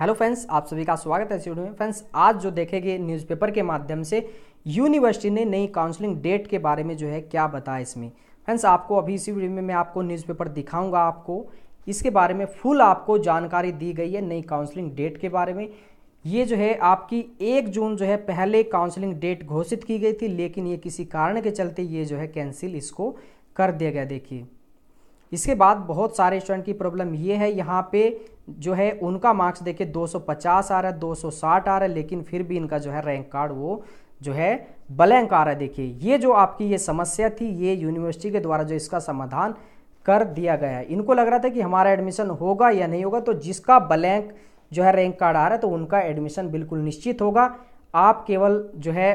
hello friends आप सभी का स्वागत है इस वीडियो में फ्रेंड्स आज जो देखेंगे न्यूज़पेपर के माध्यम से यूनिवर्सिटी ने नई काउंसलिंग डेट के बारे में जो है क्या बताया इसमें फ्रेंड्स आपको अभी इसी वीडियो में मैं आपको न्यूज़पेपर दिखाऊंगा आपको इसके बारे में फुल आपको जानकारी दी गई है नई काउंसलिंग डेट के बारे में ये जो है आपकी एक जून जो है पहले काउंसलिंग डेट घोषित की गई थी लेकिन ये किसी कारण के चलते ये जो है कैंसिल इसको कर दिया गया देखिए इसके बाद बहुत सारे स्टूडेंट की प्रॉब्लम ये है यहाँ पे जो है उनका मार्क्स देखिए 250 आ रहा है 260 आ रहा है लेकिन फिर भी इनका जो है रैंक कार्ड वो जो है ब्लैंक आ रहा है देखिए ये जो आपकी ये समस्या थी ये यूनिवर्सिटी के द्वारा जो इसका समाधान कर दिया गया है इनको लग रहा था कि हमारा एडमिशन होगा या नहीं होगा तो जिसका ब्लैंक जो है रैंक कार्ड आ रहा है तो उनका एडमिशन बिल्कुल निश्चित होगा आप केवल जो है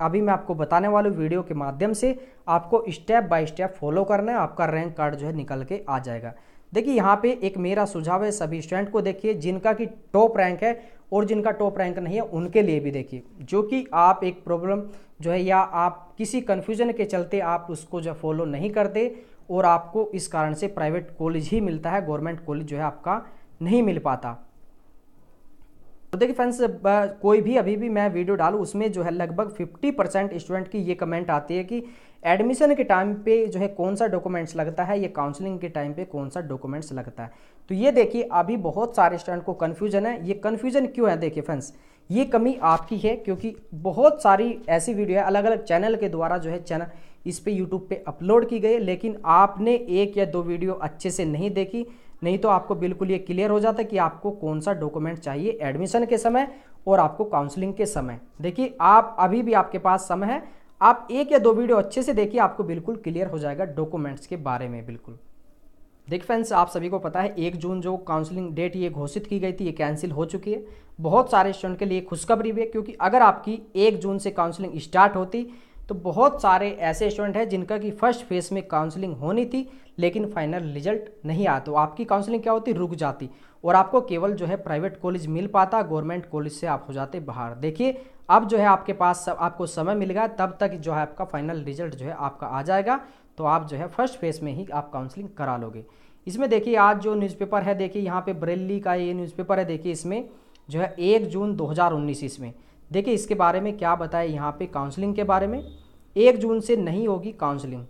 अभी मैं आपको बताने वाला वीडियो के माध्यम से आपको स्टेप बाय स्टेप फॉलो करना है आपका रैंक कार्ड जो है निकल के आ जाएगा देखिए यहाँ पे एक मेरा सुझाव है सभी स्टूडेंट को देखिए जिनका कि टॉप रैंक है और जिनका टॉप रैंक नहीं है उनके लिए भी देखिए जो कि आप एक प्रॉब्लम जो है या आप किसी कन्फ्यूजन के चलते आप उसको जो फॉलो नहीं करते और आपको इस कारण से प्राइवेट कॉलेज ही मिलता है गवर्नमेंट कॉलेज जो है आपका नहीं मिल पाता तो देखिए फ्रेंड्स कोई भी अभी भी मैं वीडियो डालूँ उसमें जो है लगभग 50 परसेंट स्टूडेंट की ये कमेंट आती है कि एडमिशन के टाइम पे जो है कौन सा डॉक्यूमेंट्स लगता है या काउंसलिंग के टाइम पे कौन सा डॉक्यूमेंट्स लगता है तो ये देखिए अभी बहुत सारे स्टूडेंट को कन्फ्यूजन है ये कन्फ्यूजन क्यों है देखिए फ्रेंड्स ये कमी आपकी है क्योंकि बहुत सारी ऐसी वीडियो है अलग अलग चैनल के द्वारा जो है चैनल इस पर यूट्यूब पर अपलोड की गई लेकिन आपने एक या दो वीडियो अच्छे से नहीं देखी नहीं तो आपको बिल्कुल ये क्लियर हो जाता है कि आपको कौन सा डॉक्यूमेंट चाहिए एडमिशन के समय और आपको काउंसलिंग के समय देखिए आप अभी भी आपके पास समय है आप एक या दो वीडियो अच्छे से देखिए आपको बिल्कुल क्लियर हो जाएगा डॉक्यूमेंट्स के बारे में बिल्कुल देखिए फ्रेंड्स आप सभी को पता है एक जून जो काउंसलिंग डेट ये घोषित की गई थी ये कैंसिल हो चुकी है बहुत सारे स्टूडेंट के लिए खुशखबरी भी है क्योंकि अगर आपकी एक जून से काउंसलिंग स्टार्ट होती तो बहुत सारे ऐसे स्टूडेंट हैं जिनका कि फर्स्ट फेज में काउंसलिंग होनी थी लेकिन फाइनल रिजल्ट नहीं आता तो आपकी काउंसलिंग क्या होती रुक जाती और आपको केवल जो है प्राइवेट कॉलेज मिल पाता गवर्नमेंट कॉलेज से आप हो जाते बाहर देखिए अब जो है आपके पास सब आपको समय मिलेगा तब तक जो है आपका फाइनल रिजल्ट जो है आपका आ जाएगा तो आप जो है फर्स्ट फेज में ही आप काउंसलिंग करा लोगे इसमें देखिए आज जो न्यूज़पेपर है देखिए यहाँ पे बरेली का ये न्यूज़पेपर है देखिए इसमें जो है एक जून दो उन्नीस इसमें देखिए इसके बारे में क्या बताया यहाँ पे काउंसलिंग के बारे में एक जून से नहीं होगी काउंसलिंग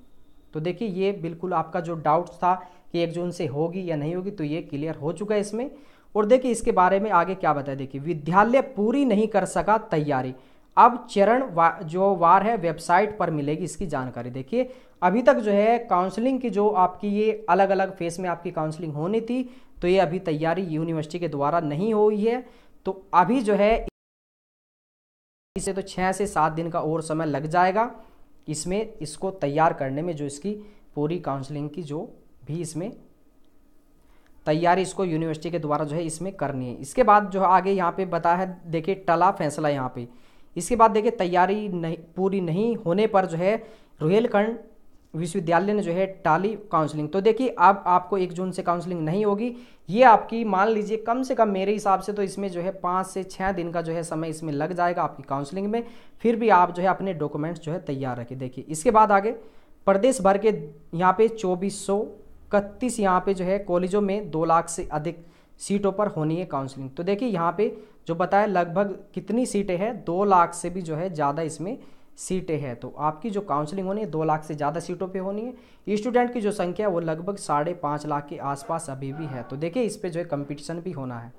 तो देखिए ये बिल्कुल आपका जो डाउट था कि एक जून से होगी या नहीं होगी तो ये क्लियर हो चुका है इसमें और देखिए इसके बारे में आगे क्या बताया देखिए विद्यालय पूरी नहीं कर सका तैयारी अब चरण वा, जो वार है वेबसाइट पर मिलेगी इसकी जानकारी देखिए अभी तक जो है काउंसलिंग की जो आपकी ये अलग अलग फेस में आपकी काउंसलिंग होनी थी तो ये अभी तैयारी यूनिवर्सिटी के द्वारा नहीं हुई है तो अभी जो है इसे तो छः से सात दिन का और समय लग जाएगा इसमें इसको तैयार करने में जो इसकी पूरी काउंसलिंग की जो भी इसमें तैयारी इसको यूनिवर्सिटी के द्वारा जो है इसमें करनी है इसके बाद जो आगे यहाँ पे बता है देखिए टला फैसला यहाँ पे इसके बाद देखिए तैयारी नहीं पूरी नहीं होने पर जो है रुहेलखंड विश्वविद्यालय ने जो है टाली काउंसलिंग तो देखिए अब आपको एक जून से काउंसलिंग नहीं होगी ये आपकी मान लीजिए कम से कम मेरे हिसाब से तो इसमें जो है पाँच से छः दिन का जो है समय इसमें लग जाएगा आपकी काउंसलिंग में फिर भी आप जो है अपने डॉक्यूमेंट्स जो है तैयार रखें देखिए इसके बाद आगे प्रदेश भर के यहाँ पे चौबीस सौ इकतीस यहाँ पे जो है कॉलेजों में दो लाख से अधिक सीटों पर होनी है काउंसलिंग तो देखिए यहाँ पे जो बताया लगभग कितनी सीटें हैं दो लाख से भी जो है ज़्यादा इसमें सीटें हैं तो आपकी जो काउंसलिंग होनी है दो लाख से ज़्यादा सीटों पे होनी है स्टूडेंट की जो संख्या है वो लगभग साढ़े पाँच लाख के आसपास अभी भी है तो देखिए इस पर जो है कंपटीशन भी होना है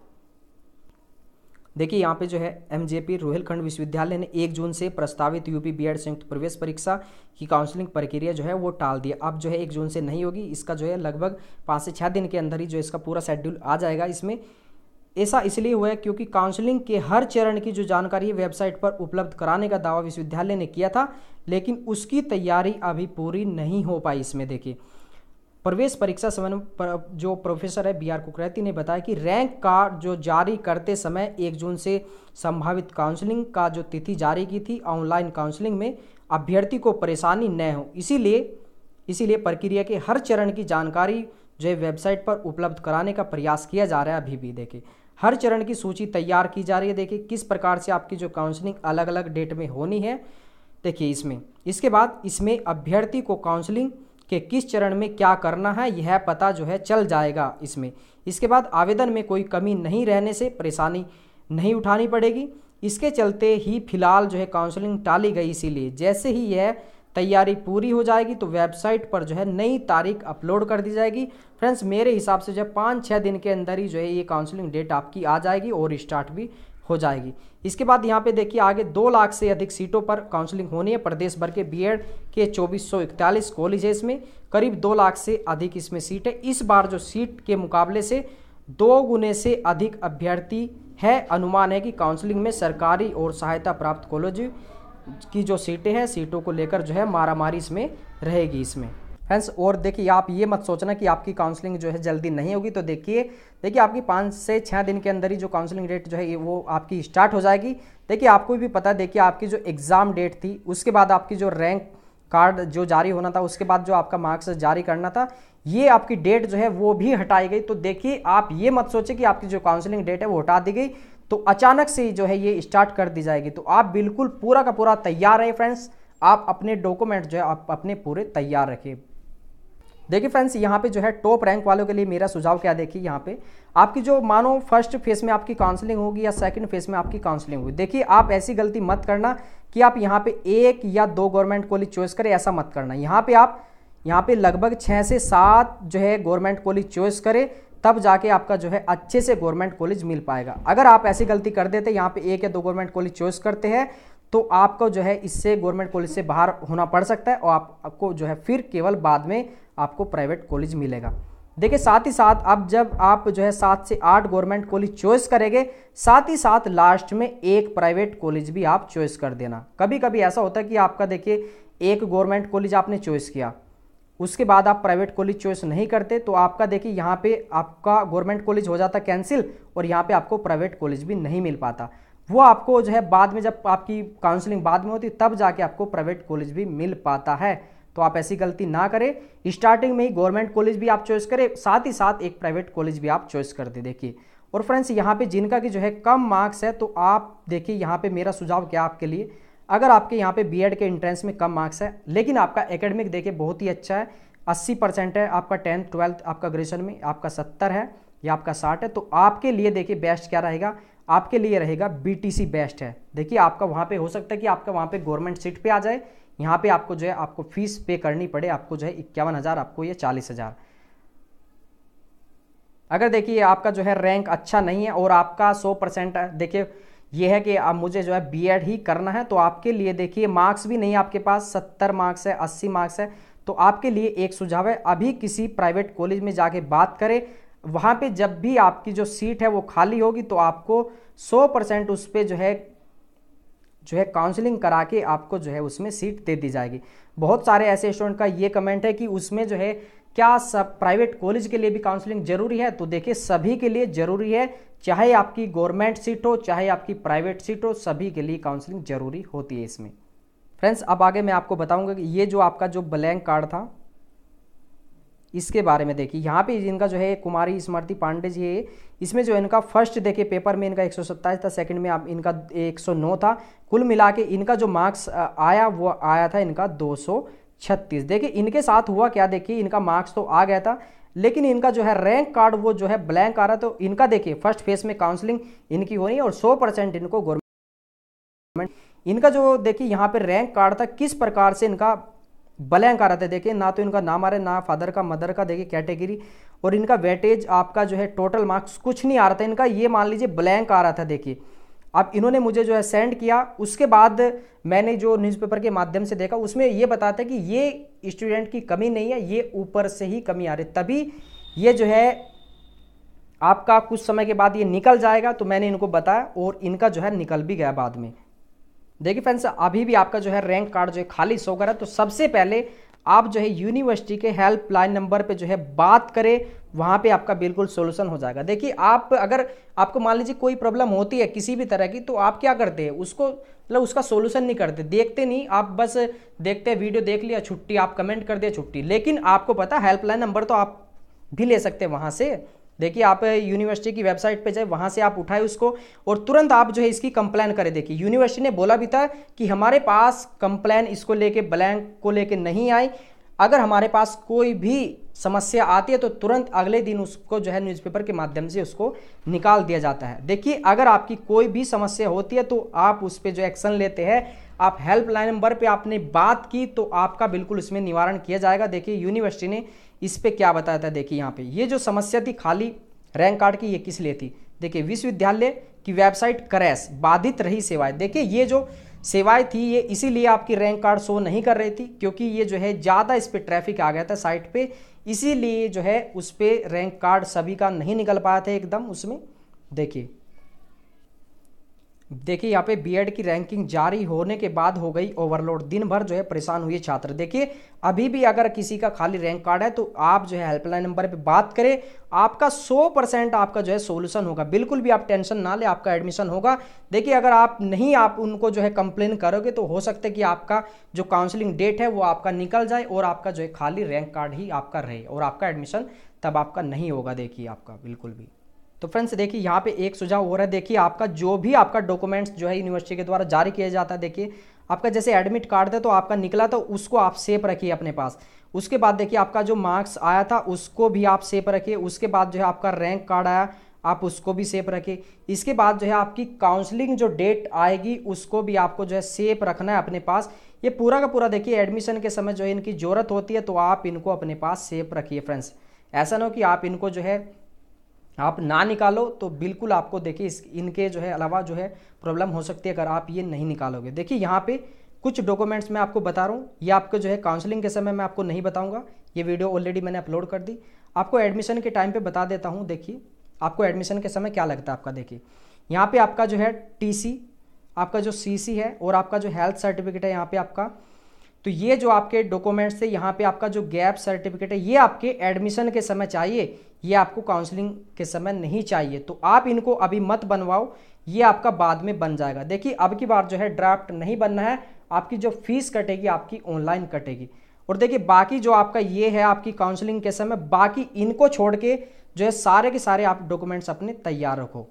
देखिए यहाँ पे जो है एम जे पी रोहिलखंड विश्वविद्यालय ने एक जून से प्रस्तावित यूपी एड संयुक्त प्रवेश परीक्षा की काउंसलिंग प्रक्रिया जो है वो टाल दिया अब जो है एक जून से नहीं होगी इसका जो है लगभग पाँच से छः दिन के अंदर ही जो इसका पूरा शेड्यूल आ जाएगा इसमें ऐसा इसलिए हुआ है क्योंकि काउंसलिंग के हर चरण की जो जानकारी वेबसाइट पर उपलब्ध कराने का दावा विश्वविद्यालय ने किया था लेकिन उसकी तैयारी अभी पूरी नहीं हो पाई इसमें देखिए प्रवेश परीक्षा समय पर जो प्रोफेसर है बी आर कुकरैती ने बताया कि रैंक कार्ड जो जारी करते समय एक जून से संभावित काउंसलिंग का जो तिथि जारी की थी ऑनलाइन काउंसलिंग में अभ्यर्थी को परेशानी न हो इसीलिए इसीलिए प्रक्रिया के हर चरण की जानकारी जो वेबसाइट पर उपलब्ध कराने का प्रयास किया जा रहा है अभी भी देखिए हर चरण की सूची तैयार की जा रही है देखिए किस प्रकार से आपकी जो काउंसलिंग अलग अलग डेट में होनी है देखिए इसमें इसके बाद इसमें अभ्यर्थी को काउंसलिंग के किस चरण में क्या करना है यह पता जो है चल जाएगा इसमें इसके बाद आवेदन में कोई कमी नहीं रहने से परेशानी नहीं उठानी पड़ेगी इसके चलते ही फिलहाल जो है काउंसलिंग टाली गई इसीलिए जैसे ही यह तैयारी पूरी हो जाएगी तो वेबसाइट पर जो है नई तारीख अपलोड कर दी जाएगी फ्रेंड्स मेरे हिसाब से जो है पाँच छः दिन के अंदर ही जो है ये काउंसलिंग डेट आपकी आ जाएगी और स्टार्ट भी हो जाएगी इसके बाद यहाँ पे देखिए आगे दो लाख से अधिक सीटों पर काउंसलिंग होनी है प्रदेश भर के बीएड के चौबीस सौ इकतालीस कॉलेजेस में करीब दो लाख से अधिक इसमें सीट है इस बार जो सीट के मुकाबले से दो गुने से अधिक अभ्यर्थी है अनुमान है कि काउंसलिंग में सरकारी और सहायता प्राप्त कॉलेज की जो सीटें हैं सीटों को लेकर जो है मारामारी इसमें रहेगी इसमें फ्रेंड्स और देखिए आप ये मत सोचना कि आपकी काउंसलिंग जो है जल्दी नहीं होगी तो देखिए देखिए आपकी पाँच से छः दिन के अंदर ही जो काउंसलिंग डेट जो है वो आपकी स्टार्ट हो जाएगी देखिए आपको भी पता देखिए आपकी जो एग्ज़ाम डेट थी उसके बाद आपकी जो रैंक कार्ड जो जारी होना था उसके बाद जो आपका मार्क्स जारी करना था ये आपकी डेट जो है वो भी हटाई गई तो देखिए आप ये मत सोचे कि आपकी जो काउंसलिंग डेट है वो हटा दी गई तो अचानक से जो है ये स्टार्ट कर दी जाएगी तो आप बिल्कुल पूरा का पूरा तैयार रहें फ्रेंड्स आप अपने डॉक्यूमेंट जो है आप अपने पूरे तैयार रखिए देखिए फ्रेंड्स यहाँ पे जो है टॉप रैंक वालों के लिए मेरा सुझाव क्या देखिए यहाँ पे आपकी जो मानो फर्स्ट फेज में आपकी काउंसलिंग होगी या सेकंड फेज में आपकी काउंसलिंग होगी देखिए आप ऐसी गलती मत करना कि आप यहाँ पे एक या दो गवर्नमेंट कॉलेज चॉइस करें ऐसा मत करना यहाँ पे आप यहाँ पे लगभग छः से सात जो है गवर्नमेंट कॉलेज चॉइस करें तब जाके आपका जो है अच्छे से गवर्नमेंट कॉलेज मिल पाएगा अगर आप ऐसी गलती कर देते यहाँ पे एक या दो गवर्नमेंट कॉलेज चॉइस करते हैं तो आपको जो है इससे गवर्नमेंट कॉलेज से बाहर होना पड़ सकता है और आप, आपको जो है फिर केवल बाद में आपको प्राइवेट कॉलेज मिलेगा देखिए साथ ही साथ अब जब आप जो है सात से आठ गवर्नमेंट कॉलेज चॉइस करेंगे साथ ही साथ लास्ट में एक प्राइवेट कॉलेज भी आप चॉइस कर देना कभी कभी ऐसा होता है कि आपका देखिए एक गवर्नमेंट कॉलेज आपने चॉइस किया उसके बाद आप प्राइवेट कॉलेज चॉइस नहीं करते तो आपका देखिए यहाँ पे आपका गवर्नमेंट कॉलेज हो जाता कैंसिल और यहाँ पे आपको प्राइवेट कॉलेज भी नहीं मिल पाता वो आपको जो है बाद में जब आपकी काउंसलिंग बाद में होती तब जाके आपको प्राइवेट कॉलेज भी मिल पाता है तो आप ऐसी गलती ना करें स्टार्टिंग में ही गवर्नमेंट कॉलेज भी आप चॉइस करें साथ ही साथ एक प्राइवेट कॉलेज भी आप चॉइस कर दें देखिए और फ्रेंड्स यहाँ पे जिनका कि जो है कम मार्क्स है तो आप देखिए यहाँ पे मेरा सुझाव क्या आपके लिए अगर आपके यहाँ पे बीएड के इंट्रेंस में कम मार्क्स है लेकिन आपका एकेडमिक देखिए बहुत ही अच्छा है अस्सी परसेंट है आपका टेंथ ट्वेल्थ आपका ग्रेजुएशन में आपका सत्तर है या आपका साठ है तो आपके लिए देखिए बेस्ट क्या रहेगा आपके लिए रहेगा बी बेस्ट है देखिए आपका वहाँ पे हो सकता है कि आपका वहाँ पे गवर्नमेंट सीट पे आ जाए यहाँ पे आपको जो है आपको फीस पे करनी पड़े आपको जो है इक्यावन हज़ार आपको ये चालीस हज़ार अगर देखिए आपका जो है रैंक अच्छा नहीं है और आपका सौ परसेंट देखिए ये है कि अब मुझे जो है बी ही करना है तो आपके लिए देखिए मार्क्स भी नहीं आपके पास सत्तर मार्क्स है अस्सी मार्क्स है तो आपके लिए एक सुझाव है अभी किसी प्राइवेट कॉलेज में जाके बात करें वहाँ पे जब भी आपकी जो सीट है वो खाली होगी तो आपको 100 परसेंट उस पर जो है जो है काउंसलिंग करा के आपको जो है उसमें सीट दे दी जाएगी बहुत सारे ऐसे स्टूडेंट का ये कमेंट है कि उसमें जो है क्या सब प्राइवेट कॉलेज के लिए भी काउंसलिंग जरूरी है तो देखिए सभी के लिए जरूरी है चाहे आपकी गवर्नमेंट सीट हो चाहे आपकी प्राइवेट सीट हो सभी के लिए काउंसलिंग जरूरी होती है इसमें फ्रेंड्स अब आगे मैं आपको बताऊंगा कि ये जो आपका जो ब्लैंक कार्ड था इसके बारे में देखिए यहाँ पे इनका जो है कुमारी स्मृति पांडे जी है इसमें जो इनका फर्स्ट देखिए पेपर में इनका एक था सेकंड में आप इनका 109 था कुल मिला के इनका जो मार्क्स आया वो आया था इनका 236 देखिए इनके साथ हुआ क्या देखिए इनका मार्क्स तो आ गया था लेकिन इनका जो है रैंक कार्ड वो जो है ब्लैंक आ रहा तो इनका देखिए फर्स्ट फेज में काउंसलिंग इनकी हो रही है और सौ परसेंट इनको गवर्नमेंट इनका जो देखिए यहाँ पे रैंक कार्ड था किस प्रकार से इनका ब्लैंक आ रहा था देखिए ना तो इनका नाम आ रहा है ना फादर का मदर का देखिए कैटेगरी और इनका वेटेज आपका जो है टोटल मार्क्स कुछ नहीं आ रहा था इनका ये मान लीजिए ब्लैंक आ रहा था देखिए अब इन्होंने मुझे जो है सेंड किया उसके बाद मैंने जो न्यूज़पेपर के माध्यम से देखा उसमें ये बताता है कि ये स्टूडेंट की कमी नहीं है ये ऊपर से ही कमी आ रही तभी ये जो है आपका कुछ समय के बाद ये निकल जाएगा तो मैंने इनको बताया और इनका जो है निकल भी गया बाद में देखिए फ्रेंड्स अभी भी आपका जो है रैंक कार्ड जो है खाली शो कर रहा है तो सबसे पहले आप जो है यूनिवर्सिटी के हेल्पलाइन नंबर पे जो है बात करें वहाँ पे आपका बिल्कुल सोल्यूशन हो जाएगा देखिए आप अगर आपको मान लीजिए कोई प्रॉब्लम होती है किसी भी तरह की तो आप क्या करते हैं उसको मतलब उसका सोल्यूशन नहीं करते देखते नहीं आप बस देखते वीडियो देख लिया छुट्टी आप कमेंट कर दिया छुट्टी लेकिन आपको पता हेल्पलाइन नंबर तो आप भी ले सकते हैं वहाँ से देखिए आप यूनिवर्सिटी की वेबसाइट पे जाए वहाँ से आप उठाए उसको और तुरंत आप जो है इसकी कंप्लेन करें देखिए यूनिवर्सिटी ने बोला भी था कि हमारे पास कंप्लेन इसको लेके ब्लैंक को लेके नहीं आई अगर हमारे पास कोई भी समस्या आती है तो तुरंत अगले दिन उसको जो है न्यूज़पेपर के माध्यम से उसको निकाल दिया जाता है देखिए अगर आपकी कोई भी समस्या होती है तो आप उस पर जो एक्शन लेते हैं आप हेल्पलाइन नंबर पे आपने बात की तो आपका बिल्कुल उसमें निवारण किया जाएगा देखिए यूनिवर्सिटी ने इस पर क्या बताया था देखिए यहाँ पर ये जो समस्या थी खाली रैंक कार्ड की ये किस लिए थी देखिए विश्वविद्यालय की वेबसाइट क्रैश बाधित रही सेवाएं देखिए ये जो सेवाएं थी ये इसीलिए आपकी रैंक कार्ड शो नहीं कर रही थी क्योंकि ये जो है ज़्यादा इस पर ट्रैफिक आ गया था साइट पे इसीलिए जो है उस पर रैंक कार्ड सभी का नहीं निकल पाया था एकदम उसमें देखिए देखिए यहाँ पे बीएड की रैंकिंग जारी होने के बाद हो गई ओवरलोड दिन भर जो है परेशान हुए छात्र देखिए अभी भी अगर किसी का खाली रैंक कार्ड है तो आप जो है हेल्पलाइन नंबर पे बात करें आपका 100 परसेंट आपका जो है सोल्यूशन होगा बिल्कुल भी आप टेंशन ना ले आपका एडमिशन होगा देखिए अगर आप नहीं आप उनको जो है कंप्लेन करोगे तो हो सकता है कि आपका जो काउंसिलिंग डेट है वो आपका निकल जाए और आपका जो है खाली रैंक कार्ड ही आपका रहे और आपका एडमिशन तब आपका नहीं होगा देखिए आपका बिल्कुल भी तो फ्रेंड्स देखिए यहाँ पे एक सुझाव हो रहा है देखिए आपका जो भी आपका डॉक्यूमेंट्स जो है यूनिवर्सिटी के द्वारा जारी किया जाता है देखिए आपका जैसे एडमिट कार्ड था तो आपका निकला तो उसको आप सेफ रखिए अपने पास उसके बाद देखिए आपका जो मार्क्स आया था उसको भी आप सेफ रखिए उसके बाद जो है आपका रैंक कार्ड आया आप उसको भी सेफ रखिए इसके बाद जो है आपकी काउंसलिंग जो डेट आएगी उसको भी आपको जो है सेफ रखना है अपने पास ये पूरा का पूरा देखिए एडमिशन के समय जो है इनकी ज़रूरत होती है तो आप इनको अपने पास सेफ रखिए फ्रेंड्स ऐसा ना हो कि आप इनको जो है आप ना निकालो तो बिल्कुल आपको देखिए इस इनके जो है अलावा जो है प्रॉब्लम हो सकती है अगर आप ये नहीं निकालोगे देखिए यहाँ पे कुछ डॉक्यूमेंट्स मैं आपको बता रहा हूँ ये आपको जो है काउंसलिंग के समय मैं आपको नहीं बताऊँगा ये वीडियो ऑलरेडी मैंने अपलोड कर दी आपको एडमिशन के टाइम पर बता देता हूँ देखिए आपको एडमिशन के समय क्या लगता है आपका देखिए यहाँ पर आपका जो है टी आपका जो सी है और आपका जो हेल्थ सर्टिफिकेट है यहाँ पर आपका तो ये जो आपके डॉक्यूमेंट्स थे यहाँ पे आपका जो गैप सर्टिफिकेट है ये आपके एडमिशन के समय चाहिए ये आपको काउंसलिंग के समय नहीं चाहिए तो आप इनको अभी मत बनवाओ ये आपका बाद में बन जाएगा देखिए अब की बार जो है ड्राफ्ट नहीं बनना है आपकी जो फीस कटेगी आपकी ऑनलाइन कटेगी और देखिए बाकी जो आपका ये है आपकी काउंसलिंग के समय बाकी इनको छोड़ के जो है सारे के सारे आप डॉक्यूमेंट्स अपने तैयार रखो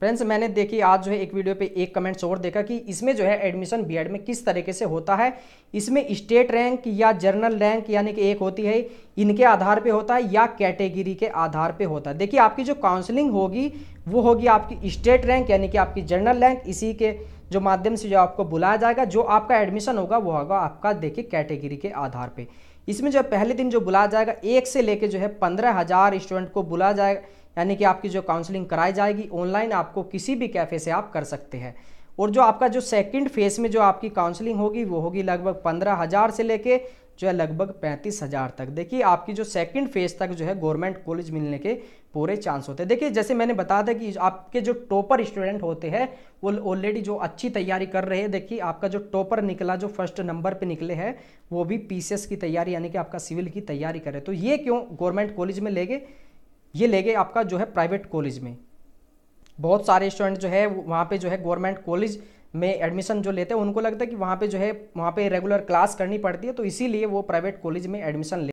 फ्रेंड्स मैंने देखी आज जो है एक वीडियो पे एक कमेंट्स और देखा कि इसमें जो है एडमिशन बीएड में किस तरीके से होता है इसमें स्टेट रैंक या जर्नल रैंक यानी कि एक होती है इनके आधार पे होता है या कैटेगरी के आधार पे होता है देखिए आपकी जो काउंसलिंग होगी वो होगी आपकी स्टेट रैंक यानी कि आपकी जर्नल रैंक इसी के जो माध्यम से जो आपको बुलाया जाएगा जो आपका एडमिशन होगा वो होगा आपका देखिए कैटेगरी के आधार पर इसमें जो पहले दिन जो बुलाया जाएगा एक से लेकर जो है पंद्रह हज़ार स्टूडेंट को बुलाया जाएगा यानी कि आपकी जो काउंसलिंग कराई जाएगी ऑनलाइन आपको किसी भी कैफ़े से आप कर सकते हैं और जो आपका जो सेकंड फेज में जो आपकी काउंसलिंग होगी वो होगी लगभग पंद्रह हज़ार से लेके जो है लगभग पैंतीस हज़ार तक देखिए आपकी जो सेकंड फेज तक जो है गवर्नमेंट कॉलेज मिलने के पूरे चांस होते हैं देखिए जैसे मैंने बताया था कि आपके जो टॉपर स्टूडेंट होते हैं वो ऑलरेडी जो अच्छी तैयारी कर रहे हैं देखिए आपका जो टॉपर निकला जो फर्स्ट नंबर पे निकले हैं वो भी पीसीएस की तैयारी यानी कि आपका सिविल की तैयारी करे तो ये क्यों गवर्नमेंट कॉलेज में लेंगे ये ले गए आपका जो है प्राइवेट कॉलेज में बहुत सारे स्टूडेंट जो है वहाँ पे जो है गवर्नमेंट कॉलेज में एडमिशन जो लेते हैं उनको लगता है कि वहाँ पे जो है वहाँ पे रेगुलर क्लास करनी पड़ती है तो इसीलिए वो प्राइवेट कॉलेज में एडमिशन